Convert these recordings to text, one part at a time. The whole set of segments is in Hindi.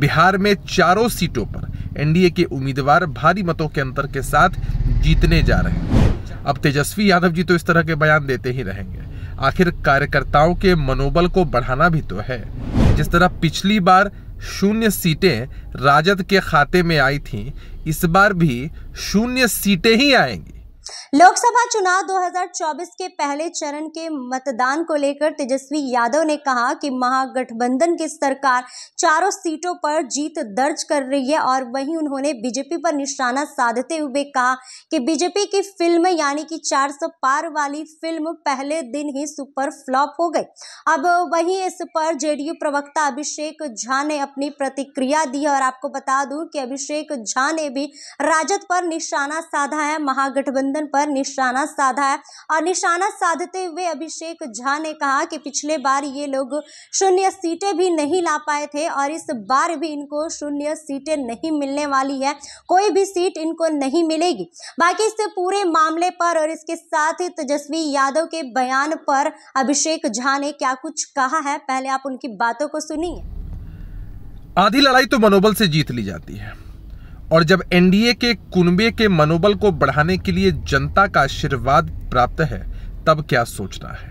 बिहार में चारों सीटों पर एनडीए के उम्मीदवार भारी मतों के अंतर के साथ जीतने जा रहे हैं अब तेजस्वी यादव जी तो इस तरह के बयान देते ही रहेंगे आखिर कार्यकर्ताओं के मनोबल को बढ़ाना भी तो है जिस तरह पिछली बार शून्य सीटें राजद के खाते में आई थीं इस बार भी शून्य सीटें ही आएंगी लोकसभा चुनाव 2024 के पहले चरण के मतदान को लेकर तेजस्वी यादव ने कहा कि महागठबंधन की सरकार चारों सीटों पर जीत दर्ज कर रही है और वहीं उन्होंने बीजेपी पर निशाना साधते हुए कहा कि बीजेपी की फिल्म यानी कि 400 पार वाली फिल्म पहले दिन ही सुपर फ्लॉप हो गई अब वहीं इस पर जेडीयू प्रवक्ता अभिषेक झा ने अपनी प्रतिक्रिया दी और आपको बता दूं कि अभिषेक झा ने भी राजद पर निशाना साधा है महागठबंधन गठबंधन पर निशाना साधा है और निशाना साधते हुए अभिषेक झा ने कहा कि पिछले बार ये लोग शून्य सीटें भी नहीं ला पाए थे और इस बार भी इनको शून्य सीटें नहीं मिलने वाली है कोई भी सीट इनको नहीं मिलेगी बाकी इस पूरे मामले पर और इसके साथ ही तेजस्वी यादव के बयान पर अभिषेक झा ने क्या कुछ कहा है पहले आप उनकी बातों को सुनिए आधी लड़ाई तो मनोबल से जीत ली जाती है और जब एनडीए के कुनबे के मनोबल को बढ़ाने के लिए जनता का आशीर्वाद प्राप्त है तब क्या सोचना है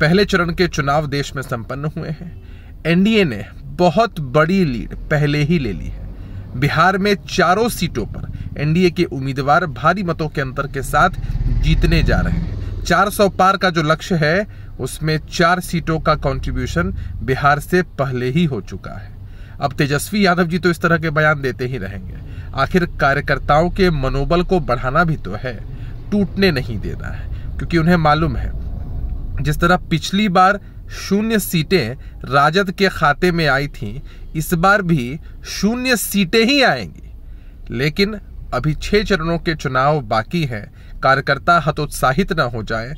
पहले चरण के चुनाव देश में संपन्न हुए हैं एनडीए ने बहुत बड़ी लीड पहले ही ले ली है बिहार में चारों सीटों पर एनडीए के उम्मीदवार भारी मतों के अंतर के साथ जीतने जा रहे हैं 400 पार का जो लक्ष्य है उसमें चार सीटों का कंट्रीब्यूशन बिहार से पहले ही हो चुका है अब तेजस्वी यादव जी तो इस तरह के बयान देते ही रहेंगे आखिर कार्यकर्ताओं के मनोबल को बढ़ाना भी तो है टूटने नहीं देना है क्योंकि उन्हें मालूम है जिस तरह पिछली बार शून्य सीटें राजद के खाते में आई थीं इस बार भी शून्य सीटें ही आएंगी लेकिन अभी छह चरणों के चुनाव बाकी हैं कार्यकर्ता हतोत्साहित न हो जाए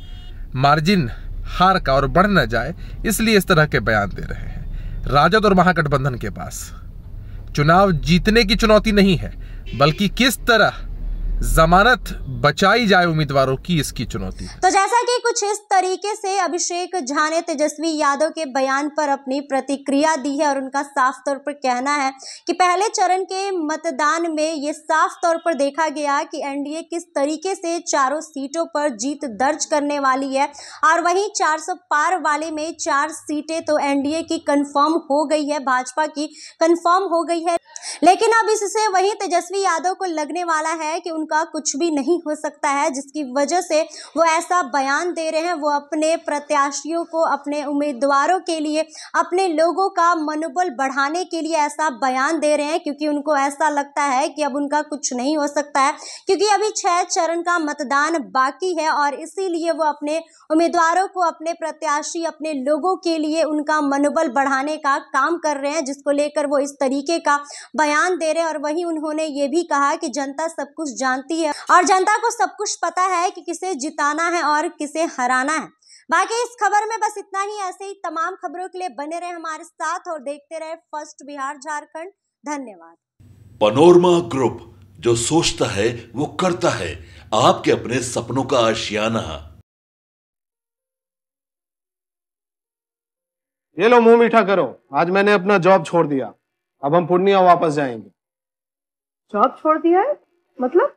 मार्जिन हार का और बढ़ न जाए इसलिए इस तरह के बयान दे रहे हैं राजद और महागठबंधन के पास चुनाव जीतने की चुनौती नहीं है बल्कि किस तरह जमानत बचाई जाए उम्मीदवारों की इसकी चुनौती तो जैसा कि कुछ इस तरीके से अभिषेक झा ने तेजस्वी यादव के बयान पर अपनी प्रतिक्रिया दी है और उनका साफ तौर पर कहना है कि पहले चरण के मतदान में ये साफ तौर पर देखा गया कि एनडीए किस तरीके से चारों सीटों पर जीत दर्ज करने वाली है और वहीं चार पार वाले में चार सीटें तो एनडीए की कन्फर्म हो गई है भाजपा की कन्फर्म हो गई है लेकिन अब इससे वही तेजस्वी यादव को लगने वाला है कि उनका उनका कुछ भी नहीं हो सकता है जिसकी वजह से वो ऐसा बयान दे रहे हैं वो अपने प्रत्याशियों को अपने उम्मीदवारों के लिए अपने लोगों का मनोबल बढ़ाने के लिए ऐसा बयान दे रहे हैं क्योंकि उनको ऐसा लगता है कि अब उनका कुछ नहीं हो सकता है क्योंकि अभी छः चरण का मतदान बाकी है और इसीलिए वो अपने उम्मीदवारों को अपने प्रत्याशी अपने लोगों के लिए उनका मनोबल बढ़ाने का काम कर रहे हैं जिसको लेकर वो इस तरीके का बयान दे रहे हैं और वहीं उन्होंने ये भी कहा कि जनता सब कुछ जान जानती है और जनता को सब कुछ पता है कि किसे जिताना है और किसे हराना है बाकी इस खबर में बस इतना ही ऐसे ही तमाम खबरों के लिए बने रहे हमारे साथ और देखते रहे फर्स्ट बिहार झारखंड धन्यवाद पनोरमा ग्रुप जो सोचता है वो करता है आपके अपने सपनों का आशियाना ये लो मुंह मीठा करो आज मैंने अपना जॉब छोड़ दिया अब हम पूर्णिया वापस जाएंगे जॉब छोड़ दिया है मतलब